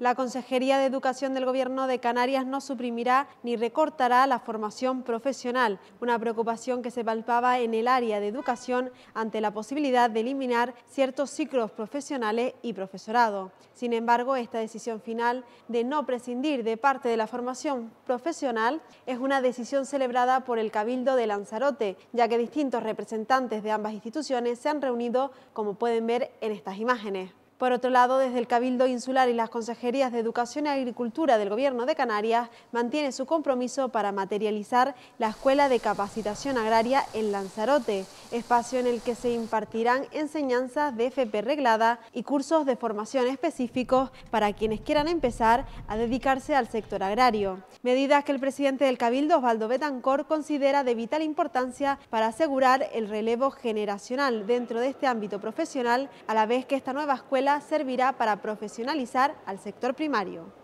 La Consejería de Educación del Gobierno de Canarias no suprimirá ni recortará la formación profesional, una preocupación que se palpaba en el área de educación ante la posibilidad de eliminar ciertos ciclos profesionales y profesorado. Sin embargo, esta decisión final de no prescindir de parte de la formación profesional es una decisión celebrada por el Cabildo de Lanzarote, ya que distintos representantes de ambas instituciones se han reunido, como pueden ver en estas imágenes. Por otro lado, desde el Cabildo Insular y las Consejerías de Educación y Agricultura del Gobierno de Canarias mantiene su compromiso para materializar la Escuela de Capacitación Agraria en Lanzarote espacio en el que se impartirán enseñanzas de FP reglada y cursos de formación específicos para quienes quieran empezar a dedicarse al sector agrario. Medidas que el presidente del Cabildo, Osvaldo Betancor, considera de vital importancia para asegurar el relevo generacional dentro de este ámbito profesional, a la vez que esta nueva escuela servirá para profesionalizar al sector primario.